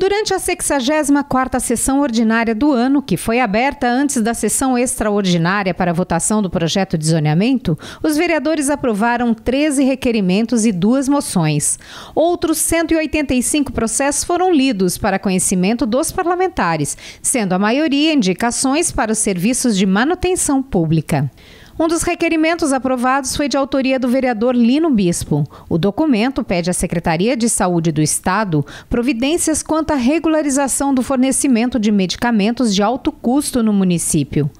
Durante a 64ª sessão ordinária do ano, que foi aberta antes da sessão extraordinária para votação do projeto de zoneamento, os vereadores aprovaram 13 requerimentos e duas moções. Outros 185 processos foram lidos para conhecimento dos parlamentares, sendo a maioria indicações para os serviços de manutenção pública. Um dos requerimentos aprovados foi de autoria do vereador Lino Bispo. O documento pede à Secretaria de Saúde do Estado providências quanto à regularização do fornecimento de medicamentos de alto custo no município.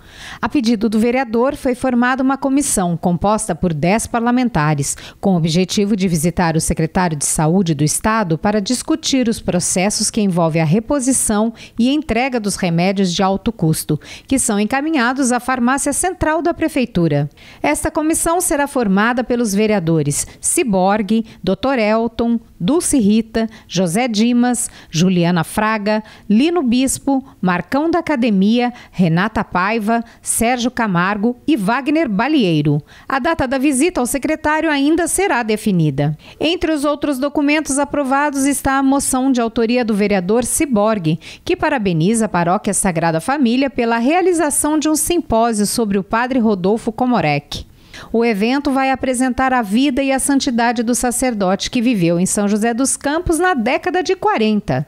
A pedido do vereador, foi formada uma comissão composta por 10 parlamentares, com o objetivo de visitar o secretário de Saúde do Estado para discutir os processos que envolvem a reposição e entrega dos remédios de alto custo, que são encaminhados à farmácia central da Prefeitura. Cultura. Esta comissão será formada pelos vereadores Ciborgue, Dr. Elton, Dulce Rita, José Dimas, Juliana Fraga, Lino Bispo, Marcão da Academia, Renata Paiva, Sérgio Camargo e Wagner Balieiro. A data da visita ao secretário ainda será definida. Entre os outros documentos aprovados está a moção de autoria do vereador Ciborgue, que parabeniza a Paróquia Sagrada Família pela realização de um simpósio sobre o padre Rodolfo Comorec. O evento vai apresentar a vida e a santidade do sacerdote que viveu em São José dos Campos na década de 40.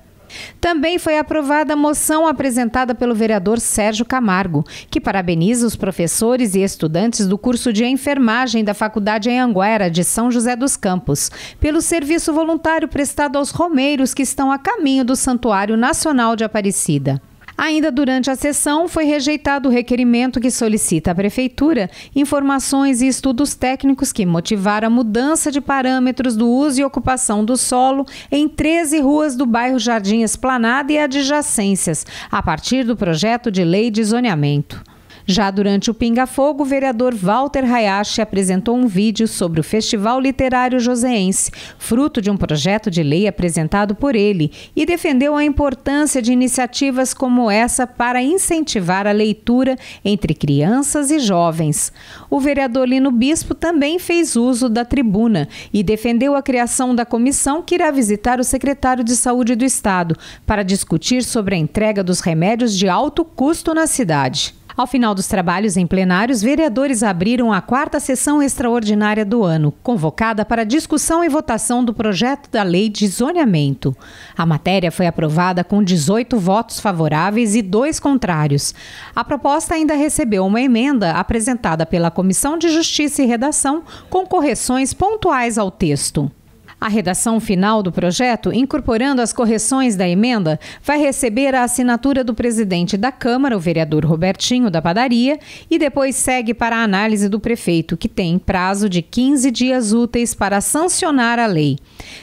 Também foi aprovada a moção apresentada pelo vereador Sérgio Camargo, que parabeniza os professores e estudantes do curso de enfermagem da Faculdade Anhanguera de São José dos Campos, pelo serviço voluntário prestado aos romeiros que estão a caminho do Santuário Nacional de Aparecida. Ainda durante a sessão, foi rejeitado o requerimento que solicita à Prefeitura informações e estudos técnicos que motivaram a mudança de parâmetros do uso e ocupação do solo em 13 ruas do bairro Jardim Esplanada e adjacências, a partir do projeto de lei de zoneamento. Já durante o Pinga Fogo, o vereador Walter Hayashi apresentou um vídeo sobre o Festival Literário Joseense, fruto de um projeto de lei apresentado por ele, e defendeu a importância de iniciativas como essa para incentivar a leitura entre crianças e jovens. O vereador Lino Bispo também fez uso da tribuna e defendeu a criação da comissão que irá visitar o secretário de Saúde do Estado para discutir sobre a entrega dos remédios de alto custo na cidade. Ao final dos trabalhos em plenários, vereadores abriram a quarta sessão extraordinária do ano, convocada para discussão e votação do projeto da lei de zoneamento. A matéria foi aprovada com 18 votos favoráveis e dois contrários. A proposta ainda recebeu uma emenda apresentada pela Comissão de Justiça e Redação com correções pontuais ao texto. A redação final do projeto, incorporando as correções da emenda, vai receber a assinatura do presidente da Câmara, o vereador Robertinho da Padaria, e depois segue para a análise do prefeito, que tem prazo de 15 dias úteis para sancionar a lei.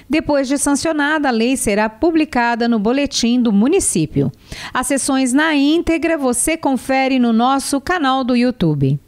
Depois de sancionada, a lei será publicada no boletim do município. As sessões na íntegra você confere no nosso canal do YouTube.